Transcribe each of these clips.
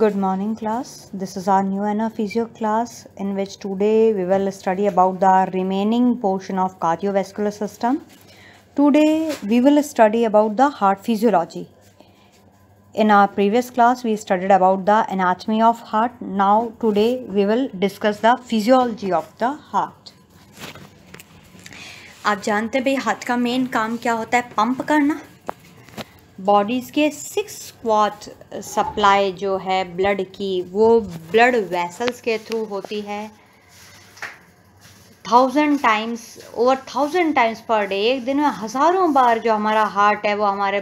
Good morning class. This is our new NR physio class in which today we will study about the remaining portion of cardiovascular system. Today we will study about the heart physiology. In our previous class we studied about the anatomy of heart. Now today we will discuss the physiology of the heart. आप जानते हैं भाई हाथ का main काम क्या होता है पंप करना बॉडीज़ के सिक्स क्वाट सप्लाई जो है ब्लड की वो ब्लड वेसल्स के थ्रू होती है thousand times over thousand times per day एक दिन में हज़ारों बार जो हमारा हार्ट है वो हमारे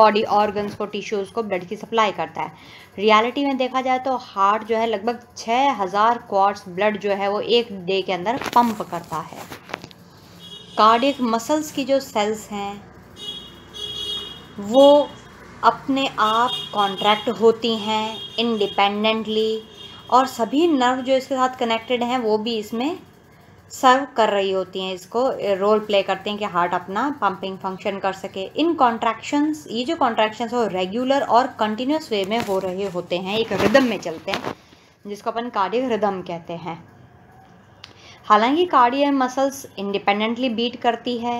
बॉडी ऑर्गन्स को टिश्यूज़ को ब्लड की सप्लाई करता है रियलिटी में देखा जाए तो हार्ट जो है लगभग छः हज़ार क्वार्ट्स ब्लड जो है वो एक डे के अंदर पंप करता है कार्डिक मसल्स की जो सेल्स हैं वो अपने आप कॉन्ट्रैक्ट होती हैं इंडिपेंडेंटली और सभी नर्व जो इसके साथ कनेक्टेड हैं वो भी इसमें सर्व कर रही होती हैं इसको रोल प्ले करते हैं कि हार्ट अपना पंपिंग फंक्शन कर सके इन कॉन्ट्रैक्शंस ये जो कॉन्ट्रैक्शंस हो रेगुलर और कंटिन्यूस वे में हो रहे होते हैं एक रिदम में चलते हैं जिसको अपन कार्डियक रिदम कहते हैं हालांकि कार्डियक मसल्स इंडिपेंडेंटली बीट करती है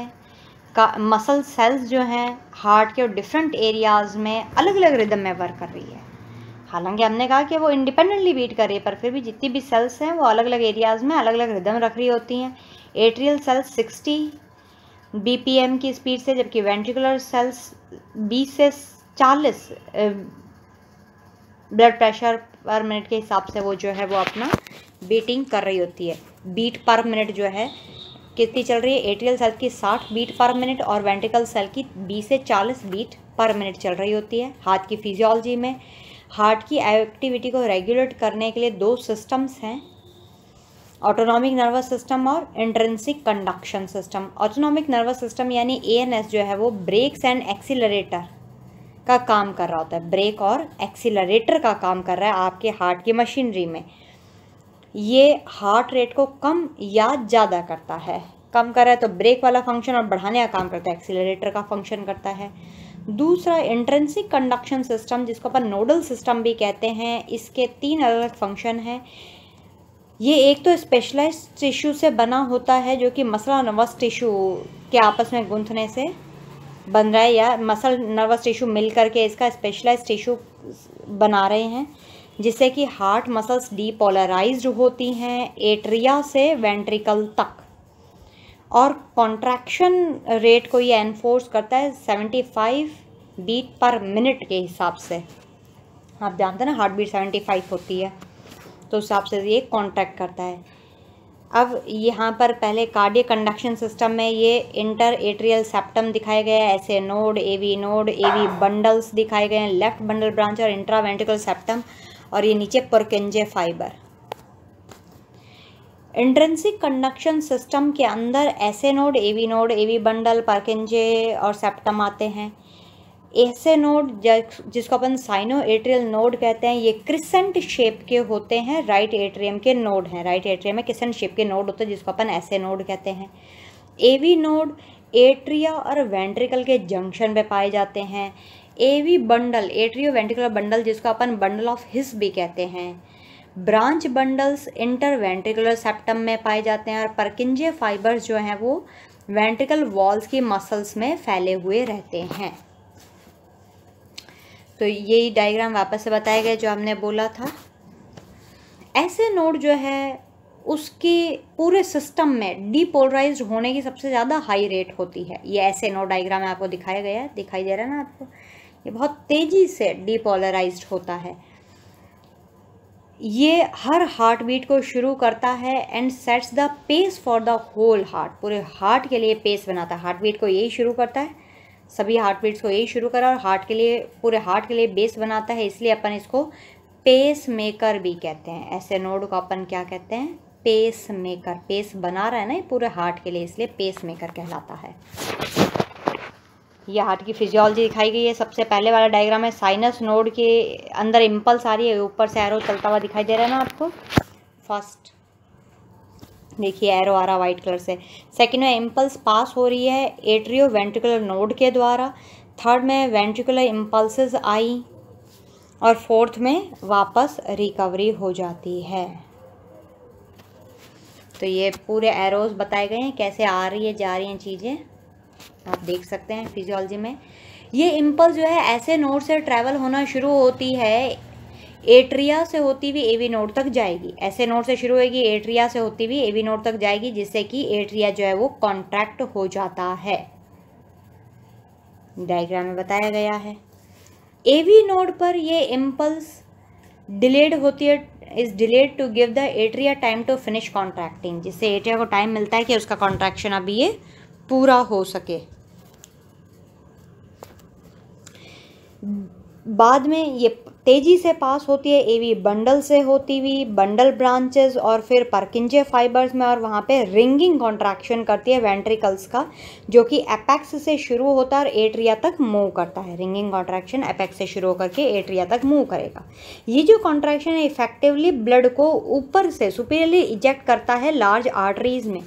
का मसल सेल्स जो हैं हार्ट के डिफरेंट एरियाज़ में अलग अलग रिदम में वर्क कर रही है हालांकि हमने कहा कि वो इंडिपेंडेंटली बीट कर रही है पर फिर भी जितनी भी सेल्स हैं वो अलग अलग एरियाज़ में अलग अलग रिदम रख रही होती हैं एट्रियल सेल्स 60 बीपीएम की स्पीड से जबकि वेंट्रिकुलर सेल्स 20 से 40 ब्लड प्रेशर पर मिनट के हिसाब से वो जो है वो अपना बीटिंग कर रही होती है बीट पर मिनट जो है कितनी चल रही है एट्रियल सेल की 60 बीट पर मिनट और वेंटिकल सेल की 20 से 40 बीट पर मिनट चल रही होती है हार्ट की फिजियोलॉजी में हार्ट की एक्टिविटी को रेगुलेट करने के लिए दो सिस्टम्स हैं ऑटोनॉमिक नर्वस सिस्टम और intrinsic conduction system autonomic nervous system यानी ए जो है वो ब्रेक्स एंड एक्सीलरेटर का काम कर रहा होता है ब्रेक और एक्सीलरेटर का काम कर रहा है आपके हार्ट की मशीनरी में ये हार्ट रेट को कम या ज़्यादा करता है कम कर रहा है तो ब्रेक वाला फंक्शन और बढ़ाने का काम करता है एक्सीलरेटर का फंक्शन करता है दूसरा इंट्रेंसिक कंडक्शन सिस्टम जिसको अपन नोडल सिस्टम भी कहते हैं इसके तीन अलग अलग फंक्शन हैं ये एक तो स्पेशलाइज टिश्यू से बना होता है जो कि मसल नर्वस टिश्यू के आपस में गुंथने से बन रहा है या मसल नर्वस टिश्यू मिल करके इसका स्पेशलाइज टिश्यू बना रहे हैं जिससे कि हार्ट मसल्स डीपोलराइज होती हैं एट्रिया से वेंट्रिकल तक और कॉन्ट्रैक्शन रेट को ये एनफोर्स करता है seventy five beat per minute के हिसाब से आप जानते हैं ना हार्ट बीट सेवेंटी फाइव होती है तो उस हिसाब से ये कॉन्ट्रैक्ट करता है अब यहाँ पर पहले कार्डिय कंडक्शन सिस्टम में ये इंटर एट्रियल सेप्टम दिखाया गया है SA node AV node AV bundles दिखाए गए हैं लेफ्ट बंडल ब्रांच और इंट्रावेंटिकल सेप्टम और ये नीचे Purkinje fibre intrinsic conduction system के अंदर SA node AV node AV bundle Purkinje और सेप्टम आते हैं ऐसे नोड जिसको अपन साइनो एट्रियल नोड कहते हैं ये क्रिसेंट शेप के होते हैं राइट एट्रियम के नोड हैं राइट एट्रियम में क्रिसेंट शेप के नोड होते हैं जिसको अपन ऐसे नोड कहते हैं एवी नोड एट्रिया और वेंट्रिकल के जंक्शन पे पाए जाते हैं AV bundle atrioventricular bundle जिसको अपन बंडल ऑफ हिस भी कहते हैं branch bundles interventricular septum में पाए जाते हैं और परकिंजे फाइबर्स जो हैं वो वेंट्रिकल वॉल्स की मसल्स में फैले हुए रहते हैं तो यही डायग्राम वापस से बताया गया जो हमने बोला था ऐसे नोड जो है उसके पूरे सिस्टम में डीपोलराइज होने की सबसे ज़्यादा हाई रेट होती है ये ऐसे नोड डायग्राम में आपको दिखाया गया है दिखाई दे रहा है ना आपको ये बहुत तेज़ी से डीपोलराइज होता है ये हर हार्ट बीट को शुरू करता है and sets the pace for the whole heart पूरे हार्ट के लिए पेस बनाता है हार्ट बीट को यही शुरू करता है सभी हार्ट बीट्स को यही शुरू करा और हार्ट के लिए पूरे हार्ट के लिए बेस बनाता है इसलिए अपन इसको पेस मेकर भी कहते हैं ऐसे नोड को अपन क्या कहते हैं पेस मेकर पेस बना रहा है ना पूरे हार्ट के लिए इसलिए पेस मेकर कहलाता है ये हार्ट की फिजियोलॉजी दिखाई गई है सबसे पहले वाला डायग्राम है साइनस नोड के अंदर इम्पल्स आ रही है ऊपर से एरो चलता हुआ दिखाई दे रहा है ना आपको फर्स्ट देखिए एरो आ रहा वाइट कलर से सेकंड में इम्पल्स पास हो रही है एट्रियो वेंट्रिकुलर नोड के द्वारा थर्ड में वेंट्रिकुलर इम्पल्स आई और फोर्थ में वापस रिकवरी हो जाती है तो ये पूरे एरोज बताए गए हैं कैसे आ रही है जा रही हैं चीज़ें आप देख सकते हैं फिजियोलॉजी में ये इम्पल्स जो है ऐसे नोड से ट्रैवल होना शुरू होती है एट्रिया से होती हुई एवी नोड तक जाएगी ऐसे नोड से शुरू होगी एट्रिया से होती हुई एवी नोड तक जाएगी जिससे कि एट्रिया जो है वो कॉन्ट्रैक्ट हो जाता है डायग्राम में बताया गया है एवी नोड पर ये इम्पल्स डिलेड होती है is delayed to give the atria time to finish contracting जिससे एट्रिया को टाइम मिलता है कि उसका कॉन्ट्रैक्शन अभी ये पूरा हो सके बाद में ये तेज़ी से पास होती है एवी बंडल से होती हुई बंडल ब्रांचेस और फिर परकिंजे फाइबर्स में और वहाँ पे रिंगिंग कॉन्ट्रैक्शन करती है वेंट्रिकल्स का जो कि एपेक्स से शुरू होता है और एट्रिया तक मूव करता है रिंगिंग कॉन्ट्रैक्शन एपेक्स से शुरू होकर के एट्रिया तक मूव करेगा ये जो कॉन्ट्रैक्शन है इफेक्टिवली ब्लड को ऊपर से सुपीरियरली इजेक्ट करता है लार्ज आर्टरीज में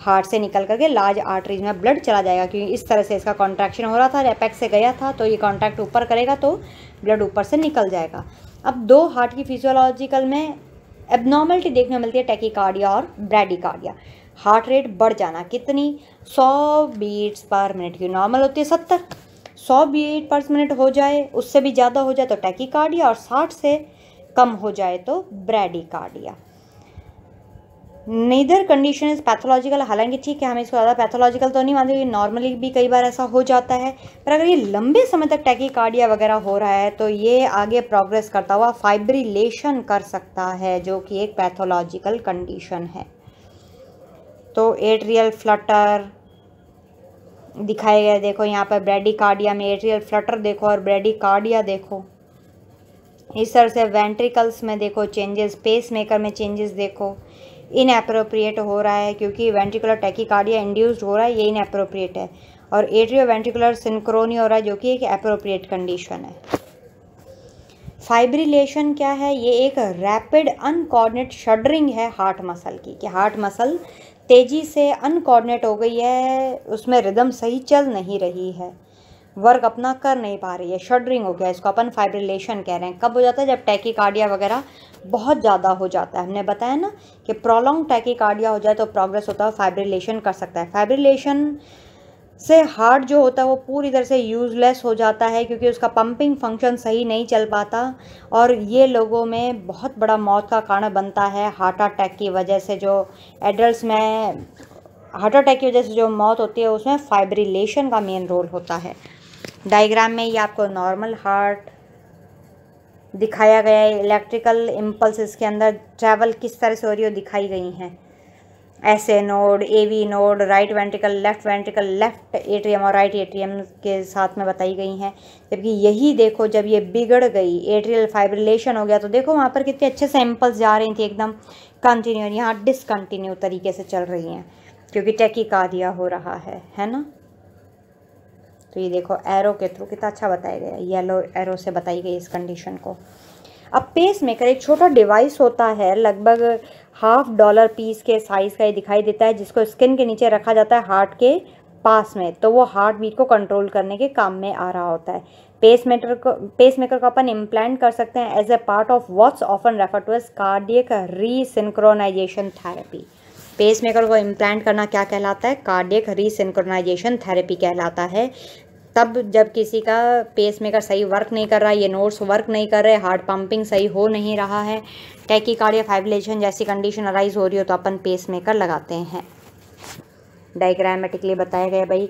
हार्ट से निकल करके लार्ज आर्टरीज में ब्लड चला जाएगा क्योंकि इस तरह से इसका कॉन्ट्रैक्शन हो रहा था रेपेक्स से गया था तो ये कॉन्ट्रैक्ट ऊपर करेगा तो ब्लड ऊपर से निकल जाएगा अब दो हार्ट की फिजियोलॉजिकल में एबनॉर्मलिटी देखने मिलती है टेकिकार्डिया और ब्रेडिकार्डिया हार्ट रेट बढ़ जाना कितनी सौ बीट्स पर मिनट की नॉर्मल होती है सत्तर सौ बीट पर मिनट हो जाए उससे भी ज़्यादा हो जाए तो कार्डिया और साठ से कम हो जाए तो bradycardia neither condition is pathological हालांकि ठीक है हमें इसको ज़्यादा पैथोलॉजिकल तो नहीं मानते क्योंकि नॉर्मली भी कई बार ऐसा हो जाता है पर अगर ये लंबे समय तक कार्डिया वगैरह हो रहा है तो ये आगे प्रोग्रेस करता हुआ फाइब्रिलेशन कर सकता है जो कि एक पैथोलॉजिकल कंडीशन है तो एट्रियल फ्लटर दिखाए गए देखो यहाँ पर ब्रेडिकार्डिया में एट्रियल फ्लटर देखो और ब्रेडिकार्डिया देखो इस तरह से वेंट्रिकल्स में देखो चेंजेस पेस मेकर में चेंजेस देखो इनप्रोप्रिएट हो रहा है क्योंकि वेंट्रिकुलर टैकिकार्डिया इंड्यूस्ड हो रहा है ये इनएप्रोप्रिएट है और एट्रियो वेंट्रिकुलर सिंक्रोनी हो रहा है जो कि एक अप्रोप्रिएट कंडीशन है फाइब्रिलेशन क्या है ये एक रैपिड अनकॉर्डिनेट शडरिंग है हार्ट मसल की कि हार्ट मसल तेज़ी से अनकॉर्डिनेट हो गई है उसमें रिदम सही चल नहीं रही है वर्क अपना कर नहीं पा रही है शडरिंग हो गया इसको अपन फाइब्रिलेशन कह रहे हैं कब हो जाता है जब टैकिकार्डिया वगैरह बहुत ज़्यादा हो जाता है हमने बताया ना कि प्रोलॉन्ग टैकिकार्डिया हो जाए तो प्रोग्रेस होता है फाइब्रिलेशन कर सकता है फाइब्रिलेशन से हार्ट जो होता है वो पूरी तरह से यूज़लेस हो जाता है क्योंकि उसका पंपिंग फंक्शन सही नहीं चल पाता और ये लोगों में बहुत बड़ा मौत का कारण बनता है हार्ट अटैक की वजह से जो एडल्ट में हार्ट अटैक की वजह से जो मौत होती है उसमें फाइब्रिलेशन का मेन रोल होता है डायग्राम में ये आपको नॉर्मल हार्ट दिखाया गया है इलेक्ट्रिकल इम्पल्स इसके अंदर ट्रैवल किस तरह से हो रही हो दिखाई गई हैं S A node A V node right ventricle left ventricle left arm और राइट एम के साथ में बताई गई हैं जबकि यही देखो जब ये बिगड़ गई एट्रियल फाइब्रिलेशन हो गया तो देखो वहाँ पर कितने अच्छे से इम्पल्स जा रही थी एकदम कंटिन्यू यहाँ डिसकंटिन्यू तरीके से चल रही हैं क्योंकि टेकिकार्डिया हो रहा है है ना तो ये देखो एरो के थ्रू कितना अच्छा बताया गया येलो एरो से बताई गई इस कंडीशन को अब पेस मेकर एक छोटा डिवाइस होता है लगभग हाफ डॉलर पीस के साइज़ का ये दिखाई देता है जिसको स्किन के नीचे रखा जाता है हार्ट के पास में तो वो हार्ट बीट को कंट्रोल करने के काम में आ रहा होता है पेस मेटर को पेस मेकर को अपन इम्प्लांट कर सकते हैं as a part of what's often refer to as cardiac resynchronisation therapy pacemaker को इम्प्लांट करना क्या कहलाता है कार्डियक रीसिंक्रोनाइजेशन थेरेपी कहलाता है तब जब किसी का पेस मेकर सही वर्क नहीं कर रहा है ये नोट्स वर्क नहीं कर रहे हार्ट पंपिंग सही हो नहीं रहा है टैकीकार्डिया फाइब्रिलेशन जैसी कंडीशन अराइज हो रही हो तो अपन पेस मेकर लगाते हैं डायग्रामेटिकली बताया गया भाई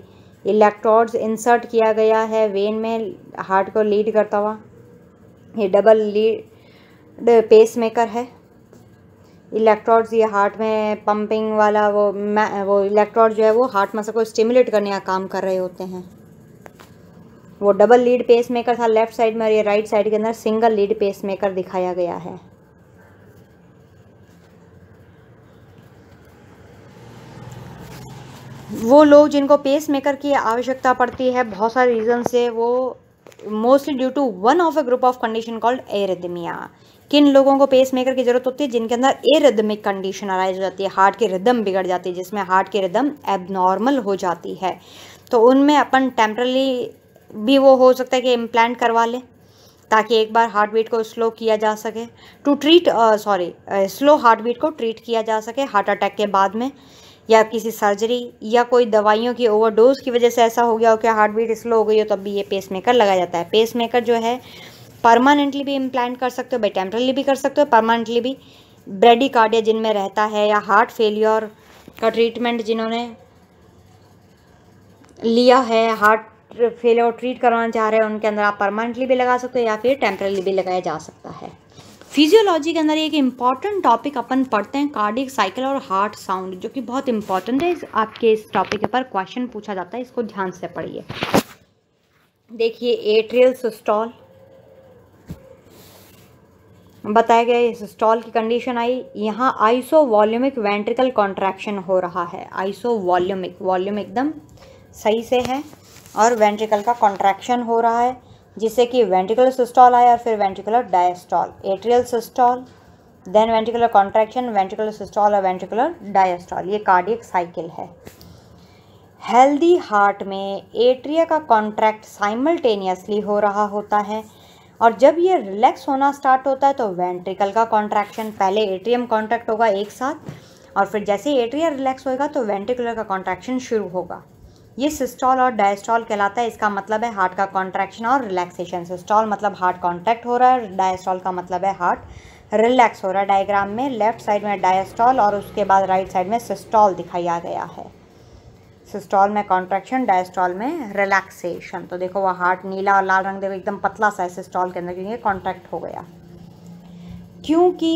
इलेक्ट्रोड्स इंसर्ट किया गया है वेन में हार्ट को लीड करता हुआ ये डबल लीड पेस मेकर है इलेक्ट्रोड्स ये हार्ट में पंपिंग वाला वो वो इलेक्ट्रोड जो है वो हार्ट मसल को स्टिमुलेट करने का काम कर रहे होते हैं वो डबल लीड पेस मेकर था लेफ्ट साइड में और ये राइट साइड के अंदर सिंगल लीड पेस मेकर दिखाया गया है वो लोग जिनको पेस मेकर की आवश्यकता पड़ती है बहुत सारे रीज़न से वो mostly due to one of a group of condition called arrhythmia किन लोगों को पेस मेकर की ज़रूरत होती है जिनके अंदर एरिदमिक कंडीशन अराइज हो जाती है हार्ट की रिदम बिगड़ जाती है जिसमें हार्ट की रिदम एबनॉर्मल हो जाती है तो उनमें अपन टेम्परली भी वो हो सकता है कि इम्प्लांट करवा लें ताकि एक बार हार्ट बीट को स्लो किया जा सके to treat sorry slow heartbeat को ट्रीट किया जा सके हार्ट अटैक के बाद में या किसी सर्जरी या कोई दवाइयों की ओवरडोज की वजह से ऐसा हो गया हो कि हार्ट बीट स्लो हो गई हो तब भी ये पेस मेकर लगाया जाता है पेस मेकर जो है परमानेंटली भी इम्प्लांट कर सकते हो भाई टेम्प्रेली भी कर सकते हो परमानेंटली भी ब्रेडी कार्डिया जिनमें रहता है या हार्ट फेलियर का ट्रीटमेंट जिन्होंने लिया है हार्ट फेल और ट्रीट करवाना चाह रहे हैं उनके अंदर आप परमानेंटली भी लगा सकते हो या फिर टेम्परली भी लगाया जा सकता है फिजियोलॉजी के अंदर एक इम्पॉर्टेंट टॉपिक अपन पढ़ते हैं कार्डिक साइकिल और हार्ट साउंड जो कि बहुत इंपॉर्टेंट है आपके इस टॉपिक पर क्वेश्चन पूछा जाता है इसको ध्यान से पढ़िए देखिए एट्रियल सिस्टॉल बताया गया सिस्टॉल की कंडीशन आई यहाँ आइसो वॉल्यूमिक वेंट्रिकल कॉन्ट्रैक्शन हो रहा है आइसो वॉल्यूमिक वॉल्यूम एकदम सही से है और वेंट्रिकल का कॉन्ट्रैक्शन हो रहा है जिससे कि वेंट्रिकुलर सिस्टॉल आए और फिर ventricular diastole atrial systole then ventricular contraction ventricular systole और वेंट्रिकुलर डायस्टॉल ये कार्डियक साइकिल है हेल्दी हार्ट में एट्रिया का कॉन्ट्रैक्ट साइमल्टेनियसली हो रहा होता है और जब ये रिलैक्स होना स्टार्ट होता है तो वेंट्रिकल का कॉन्ट्रैक्शन पहले एट्रियम कॉन्ट्रैक्ट होगा एक साथ और फिर जैसे एट्रिया रिलैक्स होएगा तो वेंट्रिकुलर का कॉन्ट्रैक्शन शुरू होगा ये सिस्टॉल और डायस्टॉल कहलाता है इसका मतलब है हार्ट का कॉन्ट्रैक्शन और रिलैक्सेशन सिस्टॉल मतलब हार्ट कॉन्ट्रैक्ट हो रहा है डायस्टॉल का मतलब है हार्ट रिलैक्स हो रहा है डायग्राम में लेफ्ट साइड में डायस्टॉल और उसके बाद राइट साइड में सिस्टॉल दिखाया गया है सिस्टॉल में कॉन्ट्रैक्शन डायस्टॉल में रिलैक्सेशन तो देखो वह हार्ट नीला और लाल रंग देखो एकदम पतला सा है सिस्टॉल के अंदर क्योंकि कॉन्ट्रैक्ट हो गया क्योंकि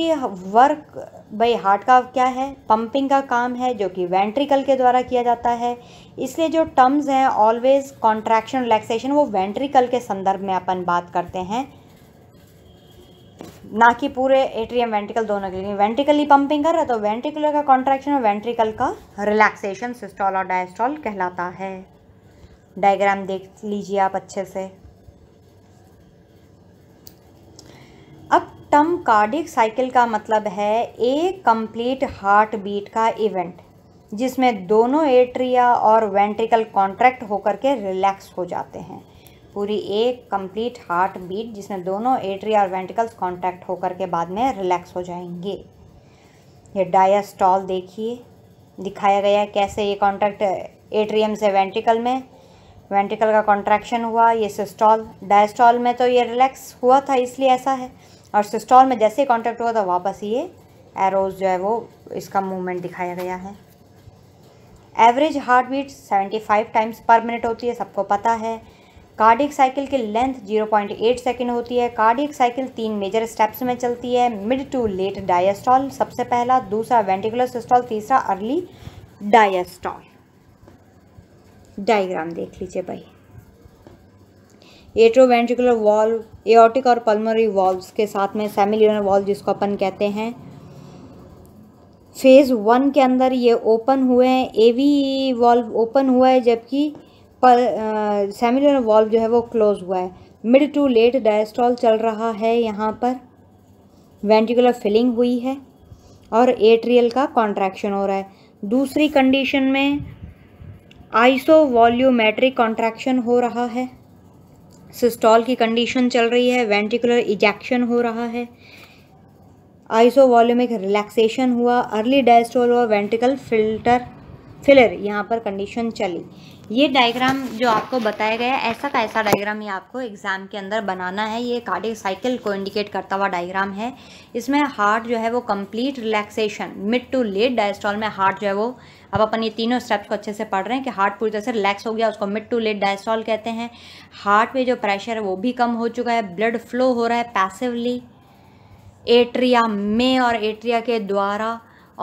वर्क भाई हार्ट का क्या है पंपिंग का काम है जो कि वेंट्रिकल के द्वारा किया जाता है इसलिए जो टर्म्स हैं ऑलवेज कॉन्ट्रैक्शन रिलैक्सेशन वो वेंट्रिकल के संदर्भ में अपन बात करते हैं ना कि पूरे एट्रियम वेंट्रिकल दोनों के लिए ही पंपिंग कर रहा है तो वेंट्रिकुलर का कॉन्ट्रैक्शन और वेंट्रिकल का रिलैक्सेशन सिस्टॉल और डायस्टॉल कहलाता है डायग्राम देख लीजिए आप अच्छे से टम कार्डिक साइकिल का मतलब है एक कंप्लीट हार्ट बीट का इवेंट जिसमें दोनों एट्रिया और वेंट्रिकल कॉन्ट्रैक्ट होकर के रिलैक्स हो जाते हैं पूरी एक कंप्लीट हार्ट बीट जिसमें दोनों एट्रिया और वेंट्रिकल्स कॉन्ट्रैक्ट होकर के बाद में रिलैक्स हो जाएंगे ये डायास्टॉल देखिए दिखाया गया है कैसे ये कॉन्ट्रैक्ट एट्रियम से वेंट्रिकल में वेंट्रिकल का कॉन्ट्रैक्शन हुआ ये सिस्टॉल डायस्टॉल में तो ये रिलैक्स हुआ था इसलिए ऐसा है और सिस्टॉल में जैसे ही कॉन्टैक्ट हुआ तो वापस ये एरोज जो है वो इसका मूवमेंट दिखाया गया है average heartbeat seventy five times per minute होती है सबको पता है कार्डिक साइकिल की length zero point eight second होती है कार्डिक साइकिल तीन मेजर स्टेप्स में चलती है मिड टू लेट डायस्टॉल सबसे पहला दूसरा वेंटिकुलर सिस्टॉल तीसरा अर्ली डायस्टॉल डायग्राम देख लीजिए भाई एट्रोवेंट्रिकुलर वॉल्व एओटिक और पलमरी वॉल्व्स के साथ में सेमिल्यूनर वॉल्व जिसको अपन कहते हैं फेज़ वन के अंदर ये ओपन हुए हैं एवी वॉल्व ओपन हुआ है जबकि सेमिल्यूनर वॉल्व जो है वो क्लोज हुआ है मिड टू लेट डायस्टॉल चल रहा है यहाँ पर वेंटिकुलर फिलिंग हुई है और एट्रियल का कॉन्ट्रैक्शन हो रहा है दूसरी कंडीशन में आइसो वॉल्यूमेट्रिक कॉन्ट्रैक्शन हो रहा है सिस्टॉल की कंडीशन चल रही है वेंटिकुलर इजेक्शन हो रहा है आइसो वॉल्यूमिक रिलैक्सेशन हुआ अर्ली डायस्टोल हुआ वेंटिकल फिल्टर फिलर यहाँ पर कंडीशन चली ये डायग्राम जो आपको बताया गया है ऐसा का ऐसा डायग्राम ये आपको एग्ज़ाम के अंदर बनाना है ये कार्डिक साइकिल को इंडिकेट करता हुआ डायग्राम है इसमें हार्ट जो है वो complete relaxation mid to late diastole में हार्ट जो है वो अब अपन ये तीनों स्टेप्स को अच्छे से पढ़ रहे हैं कि हार्ट पूरी तरह से रिलैक्स हो गया उसको मिड टू लेट डायस्टॉल कहते हैं हार्ट में जो प्रेशर है वो भी कम हो चुका है ब्लड फ्लो हो रहा है पैसिवली एट्रिया में और एट्रिया के द्वारा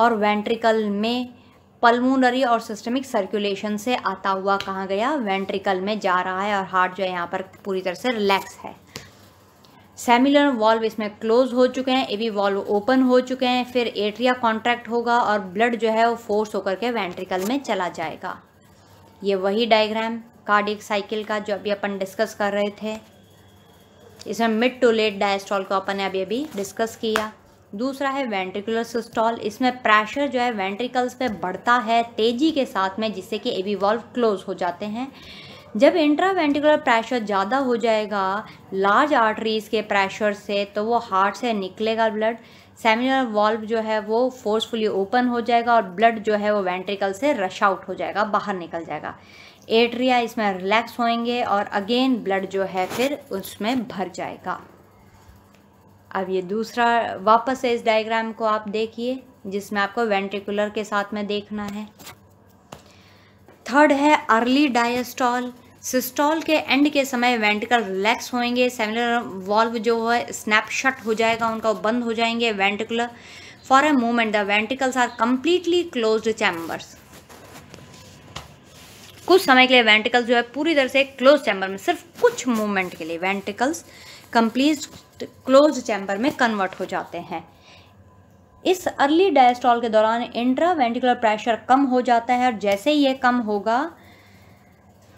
और वेंट्रिकल में पल्मोनरी और सिस्टमिक सर्कुलेशन से आता हुआ कहाँ गया वेंट्रिकल में जा रहा है और हार्ट जो है यहाँ पर पूरी तरह से रिलैक्स है सेमिलर वॉल्व इसमें क्लोज हो चुके हैं एवी वॉल्व ओपन हो चुके हैं फिर एट्रिया कॉन्ट्रैक्ट होगा और ब्लड जो है वो फोर्स होकर के वेंट्रिकल में चला जाएगा ये वही डायग्राम कार्डिक साइकिल का जो अभी अपन डिस्कस कर रहे थे इसमें मिड टू लेट डायस्ट्रॉल को अपन ने अभी अभी डिस्कस किया दूसरा है वेंट्रिकुलर सिस्टॉल इसमें प्रेशर जो है वेंट्रिकल्स पे बढ़ता है तेज़ी के साथ में जिससे कि वॉल्व क्लोज हो जाते हैं जब इंट्रावेंटिकुलर प्रेशर ज़्यादा हो जाएगा लार्ज आर्टरीज़ के प्रेशर से तो वो हार्ट से निकलेगा ब्लड सेमिनल वॉल्व जो है वो फोर्सफुली ओपन हो जाएगा और ब्लड जो है वो वेंट्रिकल से रश आउट हो जाएगा बाहर निकल जाएगा एट्रिया इसमें रिलैक्स होएंगे और अगेन ब्लड जो है फिर उसमें भर जाएगा अब ये दूसरा वापस से इस डायग्राम को आप देखिए जिसमें आपको वेंट्रिकुलर के साथ में देखना है थर्ड है अर्ली डायस्टॉल सिस्टॉल के एंड के समय वेंटिकल रिलैक्स होंगे सेमिलर वॉल्व जो है स्नैपशट हो जाएगा उनका बंद हो जाएंगे ventricular for a moment the ventricles are completely close chambers कुछ समय के लिए वेंटिकल्स जो है पूरी तरह से क्लोज चैम्बर में सिर्फ कुछ मोमेंट के लिए वेंटिकल्स कंप्लीट क्लोज चैम्बर में कन्वर्ट हो जाते हैं इस अर्ली डायस्टॉल के दौरान इंट्रावेंटिकुलर प्रेशर कम हो जाता है और जैसे ही ये कम होगा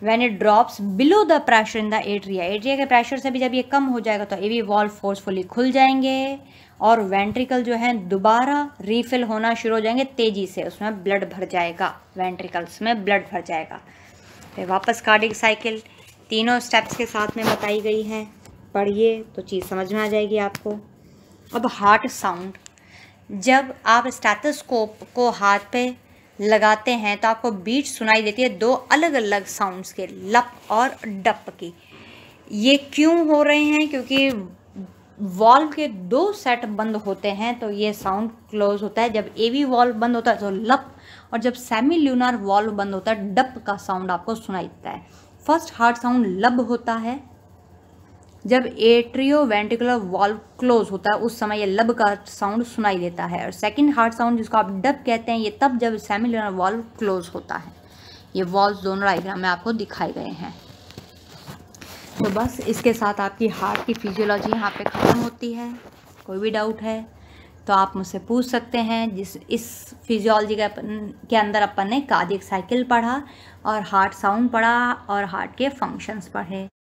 when it drops below the pressure in the atria atria के प्रेशर से भी जब ये कम हो जाएगा तो वी वॉल्व फोर्सफुली खुल जाएंगे और वेंट्रिकल जो है दोबारा रिफिल होना शुरू हो जाएंगे तेज़ी से उसमें ब्लड भर जाएगा वेंट्रिकल्स में ब्लड भर जाएगा फिर वापस कार्डिक साइकिल तीनों स्टेप्स के साथ में बताई गई हैं पढ़िए तो चीज़ समझ में आ जाएगी आपको अब हार्ट साउंड जब आप स्टैथोस्कोप को हाथ पे लगाते हैं तो आपको बीट सुनाई देती है दो अलग अलग साउंड्स के लप और डप की ये क्यों हो रहे हैं क्योंकि वॉल्व के दो सेट बंद होते हैं तो ये साउंड क्लोज होता है जब एवी वॉल्व बंद होता है तो लप और जब सेमी ल्यूनार वॉल्व बंद होता है डप का साउंड आपको सुनाई देता है फर्स्ट हार्ट साउंड लब होता है जब एट्रियो वेंटिकुलर वॉल्व क्लोज होता है उस समय ये लब का साउंड सुनाई देता है और सेकंड हार्ट साउंड जिसको आप डब कहते हैं ये तब जब सेमिलर वॉल्व क्लोज होता है ये वॉल्व दोनों डाइग्राम में आपको दिखाए गए हैं तो बस इसके साथ आपकी हार्ट की फिजियोलॉजी यहाँ पे ख़त्म होती है कोई भी डाउट है तो आप मुझसे पूछ सकते हैं जिस इस फिजियोलॉजी के अपन के अंदर अपन ने कार्डिक साइकिल पढ़ा और हार्ट साउंड पढ़ा और हार्ट के फंक्शंस पढ़े